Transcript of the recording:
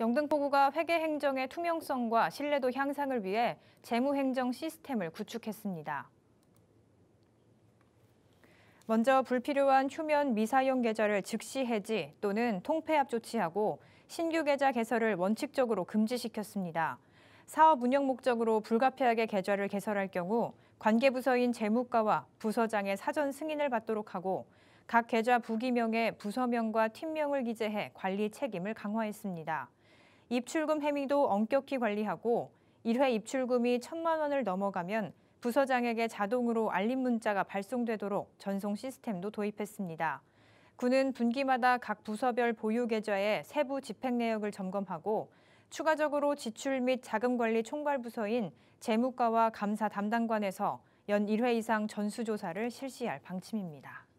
영등포구가 회계 행정의 투명성과 신뢰도 향상을 위해 재무행정 시스템을 구축했습니다. 먼저 불필요한 휴면 미사용 계좌를 즉시 해지 또는 통폐합 조치하고 신규 계좌 개설을 원칙적으로 금지시켰습니다. 사업 운영 목적으로 불가피하게 계좌를 개설할 경우 관계부서인 재무과와 부서장의 사전 승인을 받도록 하고 각 계좌 부기명에 부서명과 팀명을 기재해 관리 책임을 강화했습니다. 입출금 행위도 엄격히 관리하고 1회 입출금이 천만 원을 넘어가면 부서장에게 자동으로 알림 문자가 발송되도록 전송 시스템도 도입했습니다. 군은 분기마다 각 부서별 보유 계좌의 세부 집행 내역을 점검하고 추가적으로 지출 및 자금 관리 총괄 부서인 재무과와 감사 담당관에서 연 1회 이상 전수조사를 실시할 방침입니다.